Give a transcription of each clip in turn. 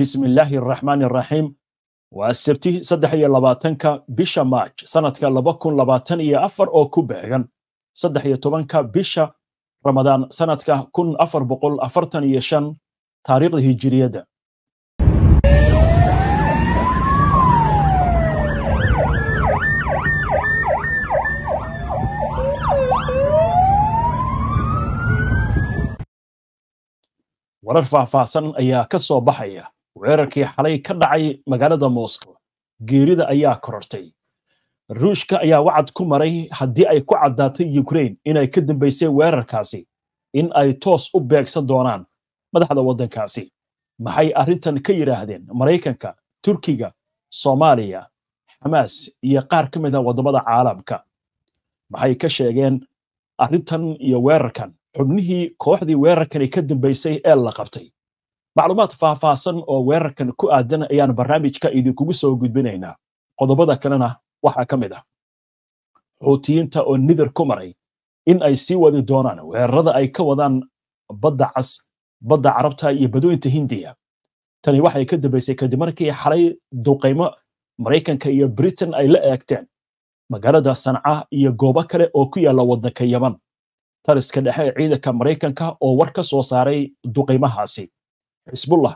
bismi illaahi araxmaani araxiim waa sabti saddex iyo labaatanka bisha maaj sanadka laba kun labaatan iyo afar oo ku beegan saddex iyo tobanka bisha ramadaan sanadka kun afar boqol afartan iyo shan taariikhda hijiriyadda warar faahfaahsan ayaa ka soo baxaya weerarkii xalay ka dhacay magaalada moscow geerida ayaa korortay ruushka ayaa wacad ku maray haddii ay ku caddaatay ukrain inay ka dambaysay weerarkaasi in ay toos u beegsan doonaan madaxda waddankaasi maxay arrintan ka yidhaahdeen maraykanka turkiga soomaaliya xamaas iyo qaar ka mid a ah waddamada caalamka maxay ka sheegeen arrintan iyo weerarkan xubnihii kooxdii weerarkani ka dambaysay ee la qabtay macluumaad faahfaahsan oo weerarkan ku aadan ayaan barnaamijka idinkugu soo gudbinaynaa qodobada kalena waxaa ka mid ah xuutiyiinta oo nidir ku maray in ay sii wadi doonaan weerarada ay ka wadaan badda cas badda carabta iyo badweynta hindiya tani waxay ka dambaysay kadib markii xalay duqaymo maraykanka iyo britain ay la eegteen magaalada sanca iyo goobo kale oo ku yaalla waddanka yaman taliska dhexe ciidanka maraykanka oo war ka soo saaray duqaymahaasi xisbullah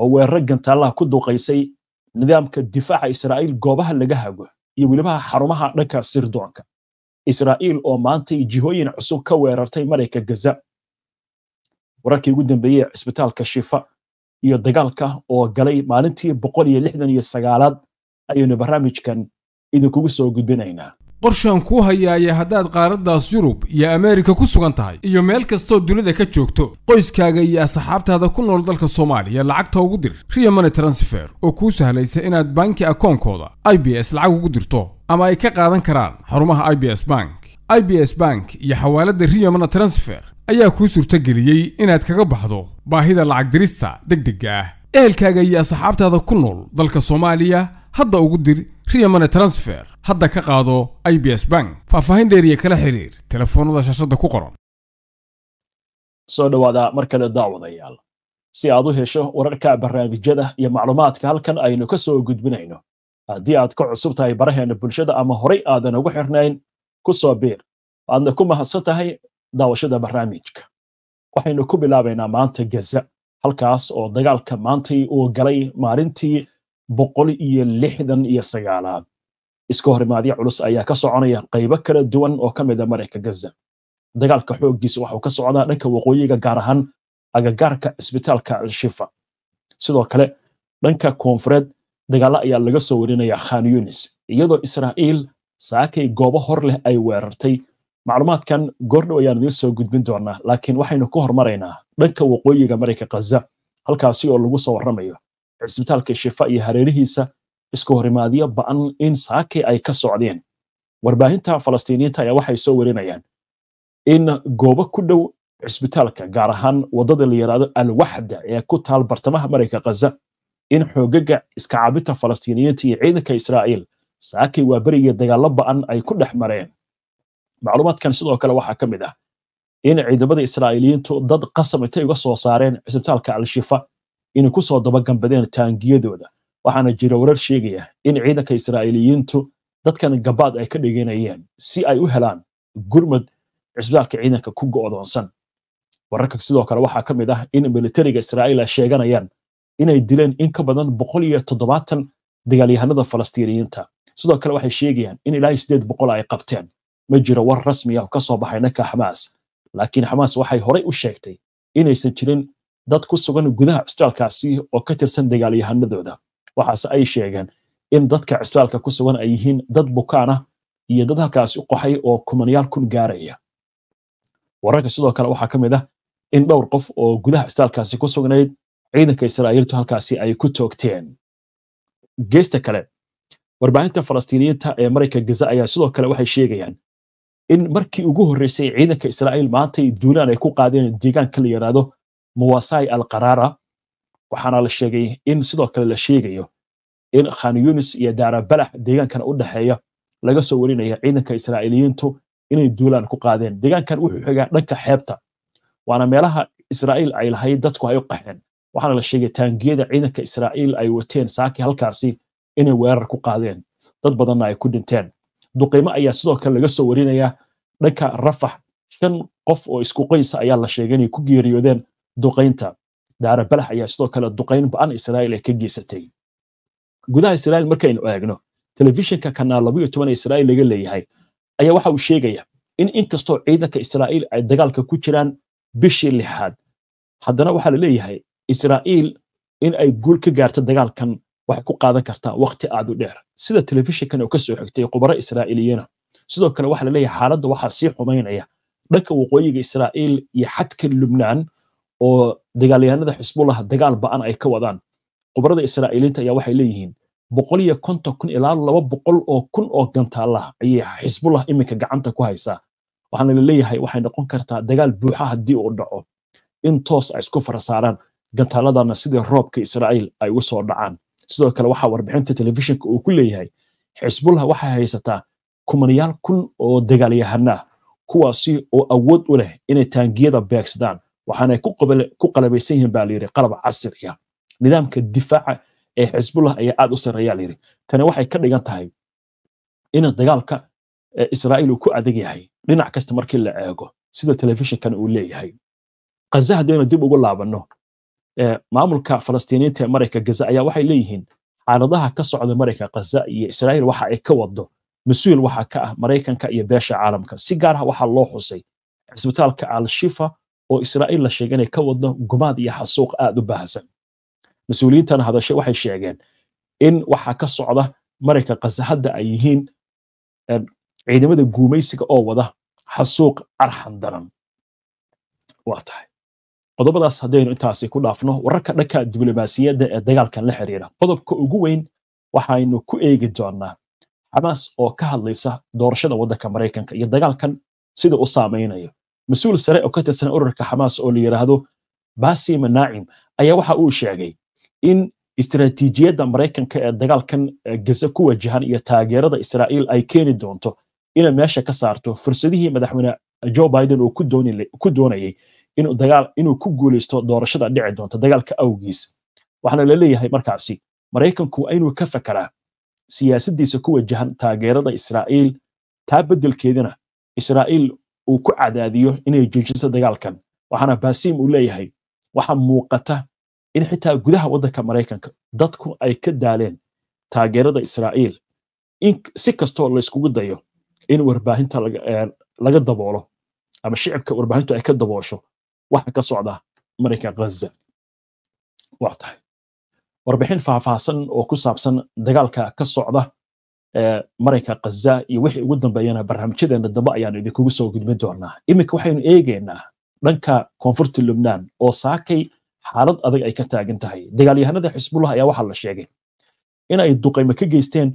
oo weeraro gantaalaha ku duuqaysay nidaamka difaaca israa'iil goobaha laga hago iyo welibaha xarumaha dhanka sirdoonka israa'iil oo maantay jihooyin cusub ka weerartay mareyka gaza wararkii ugu dambeeyey cisbitaalka shifa iyo dagaalka oo galay maalintii boqol iyo lixdan iyo sagaalaad ayaynu barnaamijkan idinkugu soo gudbinaynaa qorshaan kuu hayaaya haddaad qaaraddaas yurub iyo ameerika ku sugan tahay iyo meel kastoo dunida ka joogto qoyskaaga iyo asxaabtaada ku nool dalka soomaaliya lacagta ugu dir riya transfer oo kuu sahlaysa inaad banki akoonkooda i b s lacag ugu dirto ama ay ka qaadan karaan xarumaha i b s bank i b s bank iyo xawaaladda riya transfer ayaa kuu suurtageliyey inaad kaga baxdo baahida lacag dirista deg degga ah ehelkaaga iyo asxaabtaada ku nool dalka soomaaliya hadda ugu dir riyamane transfer hadda ka qaado i b s bank faahfaahin dheeriya kala xiriir telefoonada shaashadda ku qoran soo dhowaada mar kale daawadayaal si aad u hesho wararka barnaamijyada iyo macluumaadka halkan aynu ka soo gudbinayno haddii aad ka cusub tahay baraheenna bulshada ama horay aadan ugu xirnayn ku soo biir aadna ku mahadsan tahay daawashada barnaamijka waxaynu ku bilaabaynaa maanta gaza halkaas oo dagaalka maantii uu galay maalintii boqol iyo lixdan iyo sagaalaad iska horimaadya culus ayaa ka soconaya qaybo kala duwan oo ka mid a ah mareyka gaza dagaalka xooggiisa waxuu ka socdaa dhanka waqooyiga gaar ahaan agagaarka cisbitaalka alshifa sidoo kale dhanka koonfureed dagaalla ayaa laga soo warinaya khan yunis iyadoo israa'iil saakay goobo hor leh ay weerartay macluumaadkan goordhow ayaan idiin soo gudbin doonaa laakiin waxaynu ku hormaraynaa dhanka waqooyiga mareyka khaza halkaasi oo lagu soo warramayo cisbitaalka shifa iyo hareerihiisa isku horimaadyo ba'an in saake ay ka socdeen warbaahinta falastiiniyiinta ayaa waxay soo werinayaan in goobo ku dhow cisbitaalka gaar ahaan waddada la yidhaahdo alwaxda ee ku taal bartamaha marayka khaza in xoogaga iskacabinta falastiiniyiinta iyo ciidanka israa'iil saakay waa beriga dagaallo ba'an ay ku dhex mareen macluumaadkan sidoo kale waxaa ka mid ah in ciidamada israa'iiliyiintu dad qasab intay uga soo saareen cisbitaalka al-shifa inay ku dabagambadeen taangiyadooda waxaana jira warar sheegaya in ciidanka israa'iiliyiintu dadkan gabaad ay ka dhiganayeen si ay u helaan gurmad cisbitaalka ciidanka ku go'doonsan wararka sidoo kale waxaa ka mid ah in militariga israa'iil ay sheeganayaan inay dileen in ka badan boqol iyo toddobaatan dagaalyahanada falastiiniyiinta sidoo kale waxay sheegayaan in ilaa sideed boqol ay qabteen ma jiro war rasmi ah oo ka soo baxay ninka xamaas laakiin xamaas waxay horey u sheegtay inaysan jirin dad ku sugan gudaha cisbitaalkaasi oo ka tirsan dagaalyahanadooda waxaase ay sheegeen in dadka cisbitaalka ku sugan ay yihiin dad bukaana iyo dad halkaasi u qaxay oo kumanayaal kun gaaraya wararka sidoo kale waxaa ka mid ah in dhowr qof oo gudaha cisbitaalkaasi ku sugnayd ciidanka israa'iiltu halkaasi ay ku toogteen geesta kale warbaahinta falastiiniyiinta ee marayka gaza ayaa sidoo kale waxay sheegayaan in markii ugu horreysay ciidanka israa'iil maantay duulaan ay ku qaadeen deegaanka la yidhaahdo muwasai al alqarara waxaana la sheegay in sidoo kale la sheegayo in khan yunis iyo daarabalax deegaankan u dhexeeya laga soo warinayo ciidanka israa'iiliyiintu inay duulaan ku qaadeen deegaankan wuxuu xegaa dhanka xeebta waana meelaha israa'iil ay lahayd dadku ay u qaxeen waxaana la sheegay taangiyada ciidanka israa'iil ay wateen saaki halkaasi inay weerar ku qaadeen dad badanna ay ku dhinteen duqaymo ayaa sidoo kale laga soo warinayaa dhanka rafax shan qof oo isku qoysa ayaa la sheegay inay ku geeriyoodeen duqaynta daara balax ayaa sidoo kale duqayn ba'an israa'iil ay ka geysatay gudaha israa'iil markaynu eegno telefishinka kanaal labayo toban ee israa'iil laga leeyahay ayaa waxa uu sheegaya in inkastoo ciidanka israa'iil ay dagaalka ku jiraan bishii lixaad haddana waxaa la leeyahay israa'iil in ay guul ka gaarto dagaalkan waxay ku qaadan kartaa waqti aad u dheer sida telefishinkan oo ka xigtay khubaro israa'iiliyana sidoo kale waxaa la leeyahay xaaladda waxaa sii xumaynaya dhanka waqooyiga israa'iil iyo xadka lubnaan oo dagaalyahanada xisbullah dagaal ba'an ay ka wadaan qubrada israa'iiliinta ayaa waxay leeyihiin boqol iyo konton kun ilaa laba boqol oo kun oo gantaalah ayay xisbullah iminka gacanta ku haysaa waxaana la waxay noqon kartaa dagaal buuxa haddii uu dhaco in toos ay isku farasaaraan gantaaladana sidii roobka israa'iil ay ugu soo dhacaan sidoo kale waxaa warbixinta telefishinka uu ku leeyahay xisbullah waxay haysataa kumanayaal kun oo dagaalyahanaa kuwaasi oo awood u leh inay taangiyada beegsadaan waxaanay ku qalabaysan yihiin baa layidhi qalab casri ah. nidaamka difaaca ee xisbullah ayaa aad u sarreeya layidhi tani waxay ka dhigan tahay ina dagaalka israa'iil uu ku adag yahay dhinac kasta markii la eego sida telefishinkan uu leeyahay ghaza haddaynu dib ugu laabanno maamulka falastiiniinta ee marayka gaza ayaa waxay leeyihiin xaaladaha ka socda marayka ghaza iyo israa'iil waxa ay ka wado mas-uul waxa ka ah maraykanka iyo beesha caalamka si gaar ah waxaa loo xusay cisbitaalka al-shifa oo israa'iil la sheegay inay ka wadno gumaad iyo xasuuq aad u baahsan mas-uuliyiintana hadashe waxay sheegeen in waxaa ka socda marayka kase hadda ay yihiin ciidamada guumaysiga oo wada xasuuq arxan daran waa tahay qodobadaas haddaynu intaasi ku dhaafno wararka dhanka diblomaasiyadda ee dagaalkan la xiriira qodobka ugu weyn waxaynu ku eegi doonaa xamaas oo ka hadlaysa doorashada waddanka maraykanka iyo dagaalkan sida u saamaynayo mas-uul sare oo ka tirsan ururka xamaas oo la yidhaahdo basima naacim ayaa waxa uu sheegay in istaraatiijiyadda maraykanka ee dagaalkan gaza ku wajahan iyo taageerada israa'iil ay keeni doonto inay meesha ka saarto fursadihii madaxweyne jo biden uu ku doonayay inuu ku guulaysto doorashada dhici doonta dagaalka awgiisa waxaana la markaasi maraykanku inuu ka fakeraa siyaasaddiisa ku wajahan taageerada israa'iil taa beddelkeedina israa'iil uu ku cadaadiyo inay joojiso dagaalkan waxaana baasiim uu leeyahay waxaa muuqata in xitaa gudaha waddanka maraykanka dadku ay ka daaleen taageerada israa'iil si kastoo layskugu dayo in warbaahinta eh, laga daboolo ama shicibka warbaahintu ay ka daboosho waxa ka socda maraykan ghaza watahay warbixin faahfaahsan oo ku saabsan dagaalka ka socda marayka kaza iyo wixii ugu dambeeyana barnaamijyadeena dambe ayaanu idinkugu soo gudbin doonaa iminka waxaynu eegeynaa dhanka koonfurta lubnaan oo saakay xaalad adag ay ka taagan tahay dagaalyahanada xisbullah ayaa waxaa la sheegay inay duqaymo ka geysteen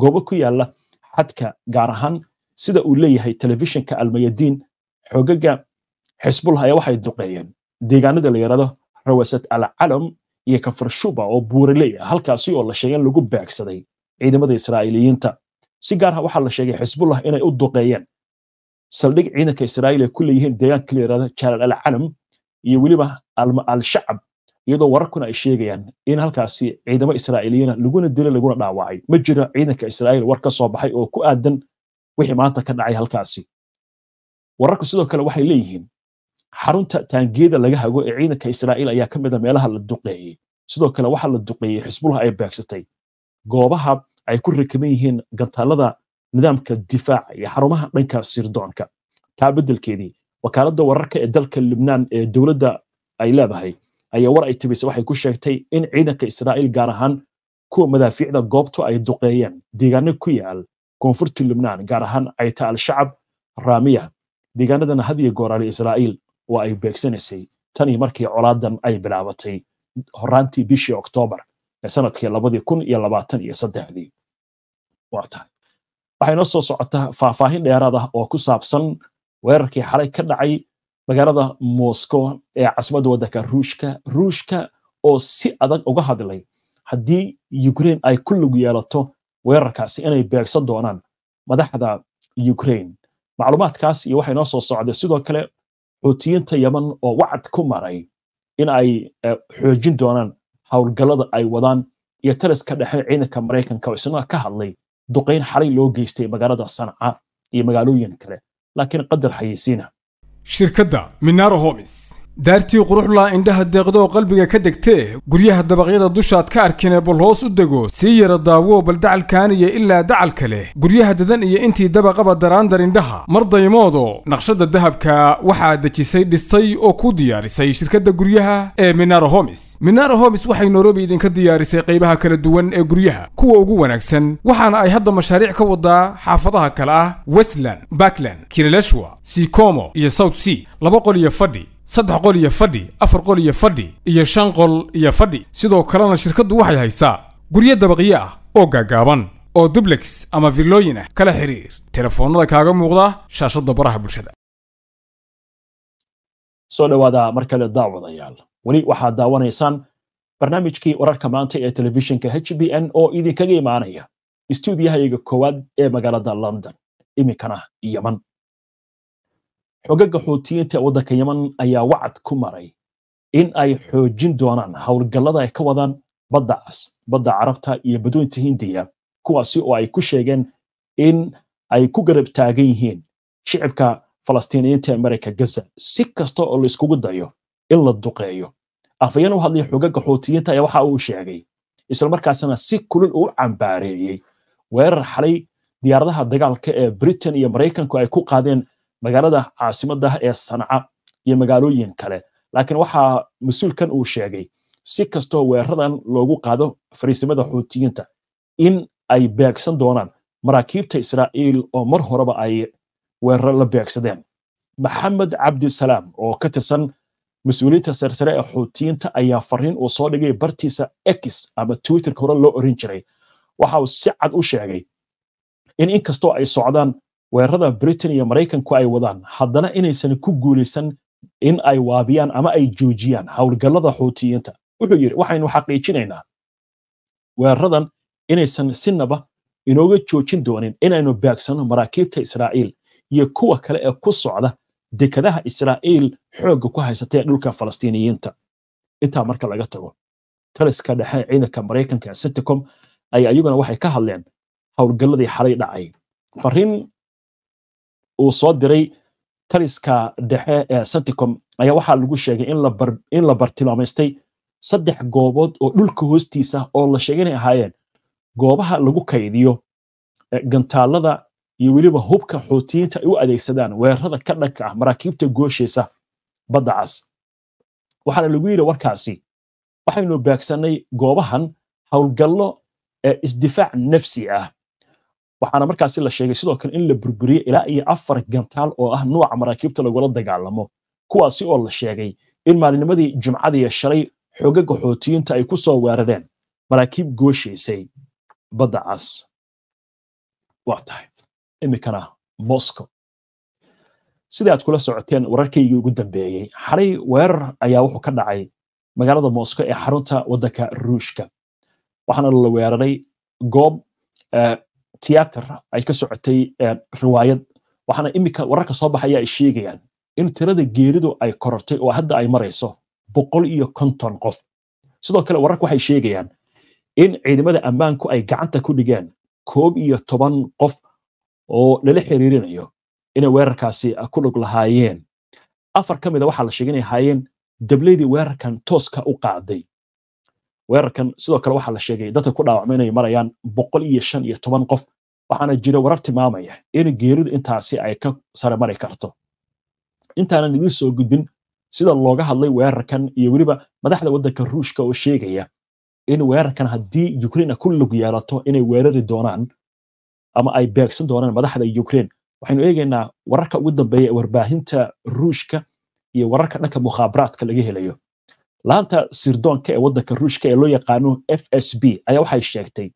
goobo ku yaala xadka gaar ahaan sida uu leeyahay telefishinka almayadiin xogaga xisbullah ayaa waxay duqeeyeen deegaanada la yidhahdo rawasat alcalam iyo kafarshuba oo buureley ah halkaasi oo la sheegay in lagu beegsaday ciidamada Israa'iiliyiinta si gaar ah waxaa la sheegay Xisbullah inay u duqeeyeen saldhig ciidanka Israa'iil ay ku leeyihiin deegaanka la yiraahdo Jalal al-Alam iyo weliba al iyadoo wararkuna ay sheegayaan in halkaasi ciidamo Israa'iiliyiina laguna dilay laguna dhaawacay ma jiro ciidanka Israa'iil war ka soo baxay oo ku aadan wixii maanta ka dhacay halkaasi wararku sidoo kale waxay leeyihiin xarunta taangeeda laga hago ee ciidanka Israa'iil ayaa ka mid ah meelaha la duqeeyay sidoo kale waxaa la duqeeyay Xisbullah ay baagsatay goobaha ay ku rakaban yihiin gantaalada nidaamka difaac iyo xarumaha dhanka sirdoonka taa bedelkeedii wakaaladda wararka ee dalka libnaan ee dowladda ay leedahay ayaa war ay tibisa waxay ku sheegtay in ciidanka israa'iil gaar ahaan kuwa madaafiicda goobtu ay duqeeyeen deegaano ku yaal koonfurta libnaan gaar ahaan cayta al-shacab raamiya deegaanadana had iyo gooraali israa'iil waa ay beegsanaysay tan iyo markii colaadan ay bilaabatay horaantii bishii oktoobar sanadkii labadii kun iyo labaatan iyo saddexdii waa tahay waxaynoo soo socotaa faahfaahin dheeraad ah oo ku saabsan weerarkii xalay ka dhacay magaalada moscow ee casimada waddanka ruushka ruushka oo si adag uga hadlay haddii ukraine ay ku lug yeelato weerarkaasi inay beegsan doonaan madaxda ukraine macluumaadkaas iyo waxay noo soo socday sidoo kale xuutiyiinta yeman oo wacad ku maray in ay eh, xoojin doonaan howlgallada ay wadaan iyo taliska dhexe ciidanka maraykanka oo isna ka hadlay duqayn xalay loo geystay magaalada sanca iyo magaalooyin kale laakiin qadar hayeysiina shirkadda minaro homis daartii quruxlaa indhaha deeqdoo qalbiga ka degtee guryaha dabaqyada dushaad ka arkine bal hoos u dego sii yara daawo bal dacalkaaniya ilaa dacalka leh guryaha dadan iyo intii dabaqaba daraandar indhaha mar daymoodo naqshadda dahabka waxaa dejisay dhistay oo ku diyaarisay shirkadda guryaha ee minara homis minara homis waxay nairobi idinka diyaarisay qaybaha kala duwan ee guryaha kuwa ugu wanaagsan waxaana ay hadda mashaariic ka wadaa xaafadaha kale ah westland bakland kirileshwa sikomo iyo south sea laba qol iyo fadhi saddex qol iyo fadhi afar qol iyo fadhi iyo shan qol iyo fadhi sidoo kalena shirkaddu waxay haysaa guryo dabaqyo ah oo gaagaaban oo dublex ama villooyin ah kala xiriir telefoonnada kaaga muuqda shaashadda baraha bulshada soo dhawaada mar kale daawadayaal weli waxaad daawanaysaan barnaamijkii wararka maanta ee telefishinka h b n oo idinkaga imaanaya istuudiyahayaga koowaad ee magaalada london iminkana yaman xogaga xuutiyiinta ee waddanka yeman ayaa wacad ku maray in ay xoojin doonaan howlgallada ay ka wadaan baddaas badda carabta iyo badweynta hindiya kuwaasi oo ay ku sheegeen in ay ku garab taagan yihiin shicibka falastiiniyiinta ee marayka gaza si kasta oo laiskugu dayo in la duqeeyo afayeen u hadlaya xogaga xuutiyiinta ayaa waxa uu sheegay islamarkaasna si kulul uu cambaareeyey weerar xalay diyaaradaha dagaalka ee britain iyo maraykanku ay ku qaadeen magaalada caasimadda ee sanca iyo magaalooyin kale laakiin waxaa mas-uulkan uu sheegay si kastoo weeradan loogu qaado fariisimada xuutiyiinta in ay beegsan doonaan maraakiibta israa'iil oo mar horeba ay weeraro la beegsadeen maxamed cabdisalaam oo ka tirsan mas-uuliyiinta sarsare ee xuutiyiinta ayaa fariin uu soo dhigay bartiisa x ama twitterka hore loo orin jiray waxa uu si cad u sheegay in inkastoo ay socdaan weerarada britain iyo maraykanku ay wadaan haddana inaysan ku guulaysan in ay waabiyaan ama ay joojiyaan howlgallada xuutiyiinta wuxuu yidhi waxaynu xaqiijinaynaa weeraradan inaysan sinaba inooga joojin doonin inaynu beegsanno maraakiibta israa'iil iyo kuwa kale ee ku socda dekadaha israa'iil xoogga ku haysatae dhulka falastiiniyiinta intaa marka laga tago taliska dhexe ciidanka maraykanka ee siticom ay ayaguna waxay ka hadleen howlgalladii xalay dhacay farriin uu soo diray taliska dhexe ee santicom ayaa waxaa lagu sheegay in la bartilmaamaystay saddex goobood oo dhulka hoostiisa ah oo la sheeganay ahaayeen goobaha lagu kaydiyo e, gantaalada iyo weliba hubka xuutiyiinta ay u adeegsadaan weerarada ka dhanka ah maraakiibta gooshaysa badda cas waxaana lagu yidhi warkaasi waxaynu baagsannay goobahan howlgallo ee isdifaac nafsi ah waxaana markaasi la sheegay sidoo kale in la burburiyo ilaa iyo afar gantaal oo ah nuuca maraakiibta lagula dagaalamo kuwaasi oo la sheegay in maalinimadii jumcadii shalay xooga qaxootiyiinta ay ku soo weerareen maraakiib gooshaysay badda cas waa tahay iminkana moscow sida aad kula socoteen wararkaygii ugu dambeeyey xalay weerar ayaa wuxuu ka dhacay magaalada moscow ee xarunta waddanka ruushka waxaana la weeraray goob eh, tiyatr ay ka socotay eh, riwaayad waxaana imika wararka soo baxaya ay sheegayaan in tirada geeridu ay korortay oo hadda ay marayso boqol iyo konton qof sidoo kale wararka waxay sheegayaan in ciidamada ammaanku ay gacanta ku dhigeen koob iyo toban qof oo lala xiriirinayo inay weerarkaasi ah, ku dhug lahaayeen afar ka mida ah, waxaa la sheeginay dableydii weerarkan tooska u qaaday weerarkan sidoo kale waxaa la sheegay dadka ku dhaawacma inay marayaan boqol iyo shan iyo toban qof waxaana jira warar timaamaya in geeridu intaasi ay ka sare mari karto intaanan idiin soo gudbin sida looga hadlay weerarkan iyo weliba madaxda waddanka ruushka oo sheegaya in weerarkan haddii ukreina ku lug yeelato inay weerari doonaan ama ay beegsan doonaan madaxda ukrain waxaynu eegaynaa wararka ugu dambeeya ee warbaahinta ruushka iyo wararka dhanka mukhaabaraadka laga helayo laanta sirdoonka ee waddanka ruushka ee loo yaqaano f s b ayaa waxay sheegtay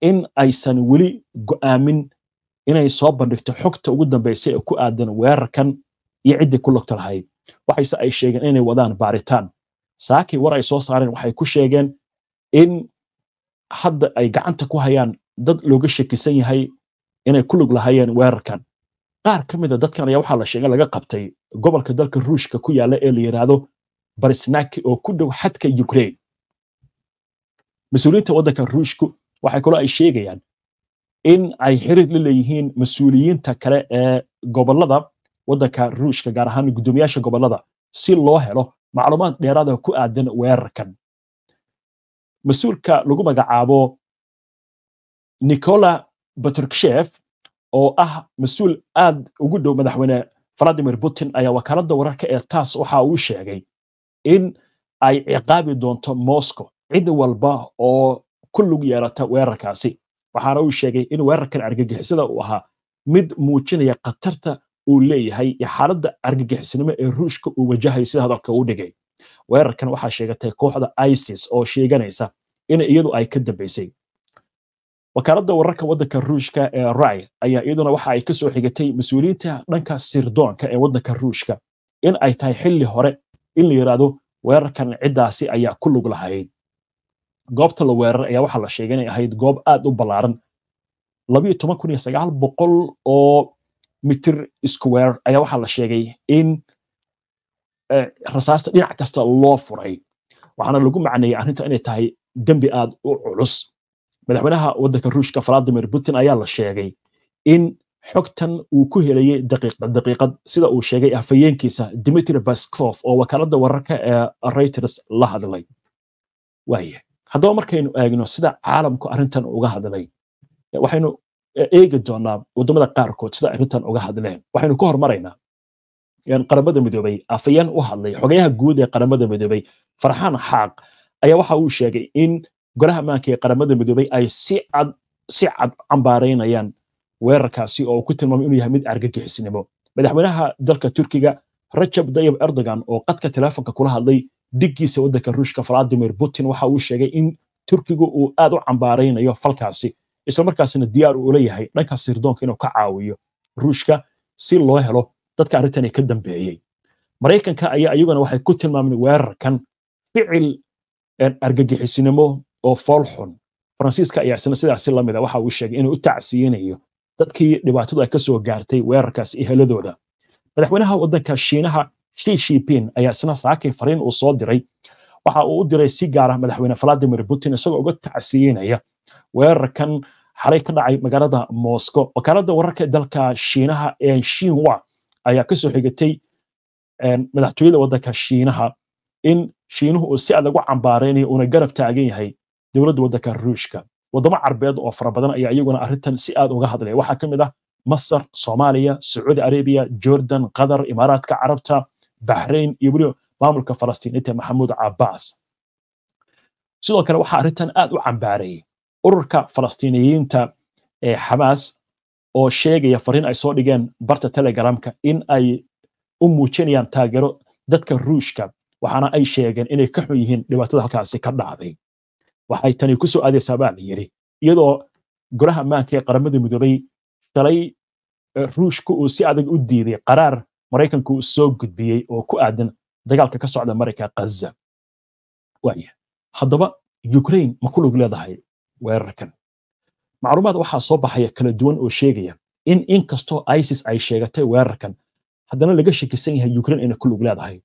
in aysan weli go'aamin inay soo bandhigto xogta ugu dambaysa ee ku aadan weerarkan iyo ciddii ku lugta lahayd waxayse ay sheegeen inay wadaan baaritaan saakii war ay soo saareen waxay ku sheegeen in hadda ay gacanta ku hayaan dad looga shakisan yahay inay ku lug lahaayeen weerarkan qaar ka mida ah dadkan ayaa waxaa la sheegay laga qabtay gobolka dalka ruushka ku yaalla ee la yidhaahdo barisnaki oo ku dhow xadka ukraine mas-uuliyiinta waddanka ruushku waxay kaloo ay sheegayaan in ay xiriir la leeyihiin mas-uuliyiinta kale ee gobollada waddanka ruushka gaar ahaan guddoomiyaasha gobollada si loo helo macluumaad dheeraada ku aadan weerarkan mas-uulka lagu magacaabo nikola batrukshef oo ah mas-uul aad ugu dhow madaxweyne valadimir putin ayaa wakaaladda wararka ee taas waxa uu sheegay in ay ciqaabi doonto moscow cid walba oo ku lug yeelata weerarkaasi waxaana uu sheegay in weerarkan argagixisada uu ahaa mid muujinaya khatarta uu leeyahay iyo xaaladda argagixisnimo ee ruushka uu wajahayo sida hadalka uu dhigay weerarkan waxaa sheegatay kooxda isis oo sheeganaysa in iyadu ay ka dambaysay wakaaladda wararka waddanka ruushka ee rai ayaa iyaduna waxa ay ka xigatay mas-uuliyiinta dhanka sirdoonka ee waddanka ruushka in ay tahay xilli hore in la yiraahdo weerarkan ciddaasi ayaa ku lug lahayd goobta la weerar ayaa waxaa la sheegay inay ahayd goob aad u ballaaran labiyo toban kun iyo sagaal boqol oo mitir square ayaa waxaa la sheegay in eh, rasaasta dhinac kasta loo furay waxaana lagu macneeyey arrinta inay tahay dembi aad u culus madaxweynaha waddanka ruushka valadimir putin ayaa la sheegay in xogtan uu ku helayey daqiiqad sida uu sheegay afhayeenkiisa ah dimitri basclof oo wakaaladda wararka ee reuters la hadlay waaye haddaba markaynu eegno sida caalamku arrintan uga hadlay waxaynu eegi doonaa waddamada qaarkood sida arrintan uga hadleen waxaynu ka hormaraynaa qaramada midoobay afhayeen u hadlay xogayaha guud ee qaramada midoobay farxaan xaaq ayaa waxa uu sheegay in golaha maanka ee qaramada midoobay ay si cad si cad cambaaraynayaan weerarkaasi oo ku tilmaamay inuu yahay mid argagixisnimo madaxweynaha dalka turkiga rajab dayib erdogan oo qadka teleefonka kula hadlay dhiggiisa waddanka ruushka valadimir putin waxa uu sheegay in turkigu uu aad u cambaaraynayo falkaasi islamarkaasina diyaar uu leeyahay dhanka sirdoonka inuu ka caawiyo ruushka si loo helo dadka arrintani ka dambeeyey maraykanka ayaa iyaguna waxay ku tilmaameen weerarkan ficil argagixisnimo oo foolxun xun faransiiska ayaa isna sidaasi la mida ah waxa uu sheegay inuu u tacsiinayo dadkii dhibaatadu ay kasoo soo gaartay weerarkaas iyo heladooda madaxweynaha waddanka shiinaha shi shipin ayaa isna saakay fariin uu soo diray waxa uu u diray si gaara ah madaxweyne valadimir putin isagoo uga tacsiyeynaya weerarkan xalay ka dhacay magaalada moscow wakaalada wararka dalka shiinaha ee shinwa ayaa kasoo xigatay ehm, madaxtooyada waddanka shiinaha in shiinuhu uu si adag u cambaareynayo uuna garab taagan yahay dowladda waddanka ruushka wadamo carbeed oo fara badan ayaa iyaguna arrintan si aad uga hadlay waxaa ka mid ah masar soomaaliya sacuudi arabiya jordan qatar imaaraadka carabta baxrayn iyo weli maamulka falastiin inta maxamuud cabaas sidoo kale waxaa arrintan aad u cambaareeyey ururka falastiiniyiinta ee xamaas oo sheegaya fariin ay soo dhigeen barta telegramka in ay u muujinayaan taageero dadka ruushka waxaana ay sheegeen inay ka xun yihiin dhibaatada halkaasi ka dhacday waxay tani kusoo soo aadaysaa baa la yiri iyadoo golaha ammaanka ee qaramada midoobay shalay eh, ruushka uu si adag u diiday qaraar maraykanku uu soo gudbiyey oo ku aadan dagaalka ka socda marayka ghaza waaya haddaba ukraine ma ku lug leedahay weerarkan macluumaad waxaa soo baxaya kala duwan oo sheegaya in inkastoo isis ay sheegatay weerarkan haddana laga shakisan yahay ukraine inay ku lug leedahay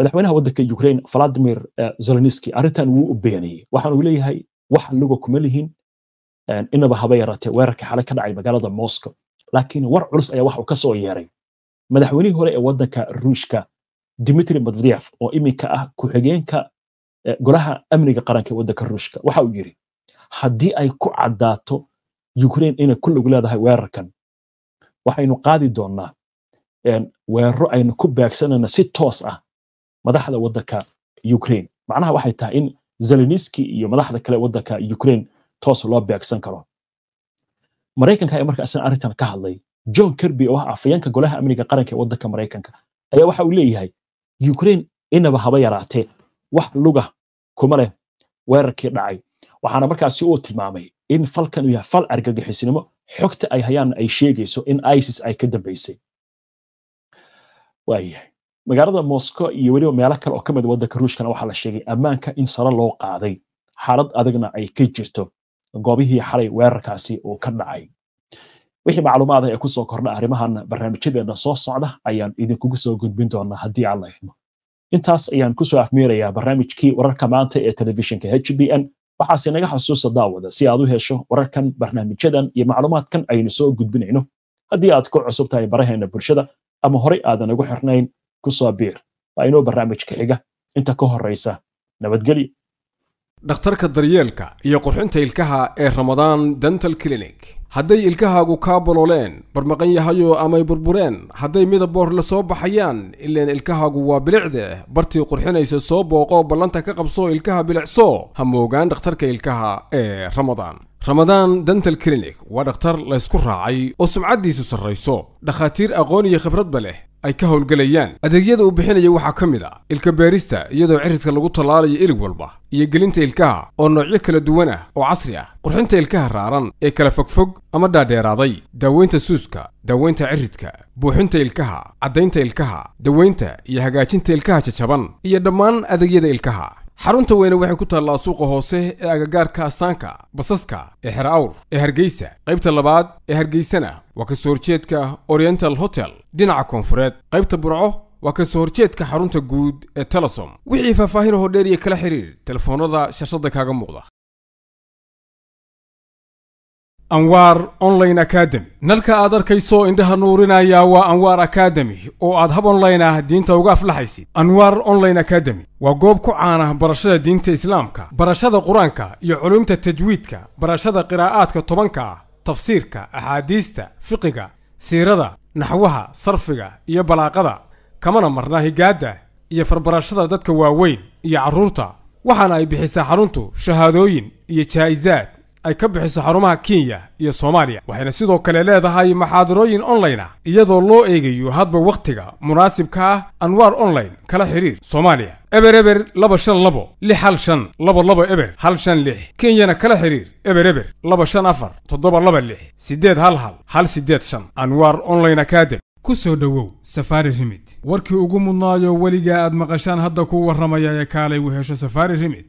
madaxweynaha waddanka ukrain valadimir eh, zelenski arrintan wuu u beeniyey waxaanu leeyahay wax luga kuma lihin eh, inaba haba yaraatee weerarka xalay ka dhacay magaalada moscow laakiin war culus ayaa waxa uu ka yeeray madaxweynihii hore ee waddanka ruushka dimitri medvedev oo iminka ah ku-xigeenka eh, golaha amniga qaranka ee waddanka ruushka waxa uu yidhi haddii ay ku caddaato ukrain inay ku lug leedahay weerarkan waxaynu qaadi doonnaa weeraro aynu ku beegsanayna si toos ah madaxda wadanka ukraine macnaha waxay tahay in zeleniski iyo madaxda kale waddanka ukraine toos loo beegsan karo maraykanka ee marka arrintan ka hadlay john kirby oo ah afayeenka golaha amniga qaranka ee waddanka maraykanka ayaa waxa uu leeyahay ukraine inaba haba yaraatee wax luga kuma leh weerarkii dhacay waxaana markaasi uu tilmaamay in falkan uu yahay fal argagixisnimo xogta ay hayaan ay sheegayso in isis ay ka dambaysay waayahay magaalada moscow iyo weliba meelo kale oo ka mid ah waddanka ruushkana waxaa la sheegay ammaanka in sare loo qaaday xaalad adagna ay ka jirto goobihii xalay weerarkaasi uu ka dhacay wixii macluumaad ah ee kusoo kordha arrimahan barnaamijyadeena soo socda ayaan idinkugu soo gudbin doonaa haddii aan la idmo intaas ayaan kusoo afmeerayaa barnaamijkii wararka maanta ee telefishinka h b n waxaase naga xasuusa daawada si aad u hesho wararkan barnaamijyadan iyo macluumaadkan aynu soo gudbinayno haddii aad ku cusub tahay baraheena bulshada ama horey aadan ugu xirnayn kusoo biir waa inoo barnaamijka xiga inta ka horraysa nabadgelyo dhakhtarka daryeelka iyo qurxinta ilkaha ee ramadaan dental clinic hadday ilkahaagu kaa bololeen barmaqan yahayo amay burbureen hadday midaboor la soo baxayaan ileen ilkahaagu waa bilicde bartii qurxinaysa soo booqoo ballanta ka qabso ilkaha bilicsoo ha moogaan dhakhtarka ilkaha ee ramadaan ramadaan dental clinic waa dhakhtar la laysku raacay oo sumcaddiisu sarrayso dhakhaatiir aqoon iyo khibradba leh ay ka howlgelayaan adeegyada uu bixinaya waxaa ka mid a ah ilka beerista iyadoo cirridka lagu tallaalayo ilig walba iyo gelinta ilkaha oo noocyo kala duwan ah oo casri ah qurxinta ilkaha raaran ee kala fogfog ama dhaadheeraaday daaweynta suuska daaweynta ciridka buuxinta ilkaha caddaynta ilkaha daweynta iyo hagaajinta ilkaha jajaban iyo dhammaan adeegyada ilkaha xarunta weyne waxay ku taallaa suuqa hoose ee agagaarka astaanka basaska ee xer awr ee hargeysa qaybta labaad ee hargeysana waa ka soo horjeedka oriental hotel dhinaca koonfureed qaybta burco waa ka soo horjeedka xarunta guud ee telesom wixii faahfaahin hoo dheer iyo kala xidhiir telefoonada shashada kaaga muuqda anwaar online academy nalka aad arkayso indhaha nuurinaya waa anwaar akademi oo aad hab online ah diinta uga aflaxaysid anwaar online academy waa goob ku caan ah barashada diinta islaamka barashada qur-aanka iyo culimta tajwiidka barashada qiraa'aadka tobanka ah tafsiirka axaadiista fiqiga siirada naxwaha sarfiga iyo balaaqada kamana marna higaadda iyo farbarashada dadka waaweyn iyo carruurta waxaana ay bixisaa xaruntu shahaadooyin iyo jaa'isaad ay ka bixiso xarumaha kenya iyo soomaaliya waxayna sidoo kale leedahay maxaadarooyin onlayn ah iyadoo loo eegayo hadba wakhtiga munaasibka ah anwar online kala xiriir soomaaliya eber eber laba shan labo lix hal shan labo labo eber hal shan lix kenyana kala xiriir eber eber laba shan afar toddoba laba lix siddeed hal hal hal siddeed shan anwar online academ ku soo dhowow safaari rimid warkii ugu mudnaayo weligaa aad maqashaan hadda ku warramaya ee kaalay uu hesho safaari rimid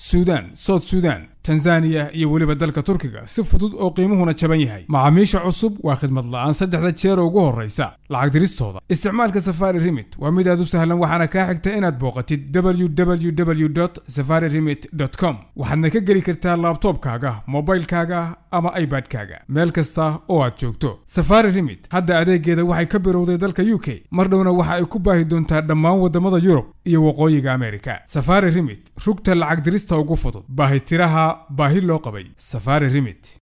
suudaan south suudaan tanzaniya iyo weliba dalka turkiga si fudud oo qiimuhuna jaban yahay macaamiisha cusub waa khidmad la'aan saddexda jeer oo ugu horraysa lacag diristooda isticmaalka safari rimit waa mid aad u sahlan waxaana kaa xigta inaad booqatid www safari rimit com waxaadna ka geli kartaa laabtoobkaaga mobilkaaga ama ibadkaaga meel kasta oo aad joogto safari rimit hadda adeegeeda waxay ka bilowday dalka u k mar dhowna waxa ay ku baahi doontaa dhammaan waddamada yurub iyo waqooyiga ameerika safari remit rugta lacag dirista inkasta ugu fudud baahitiraha baahi loo qabay safaari rimit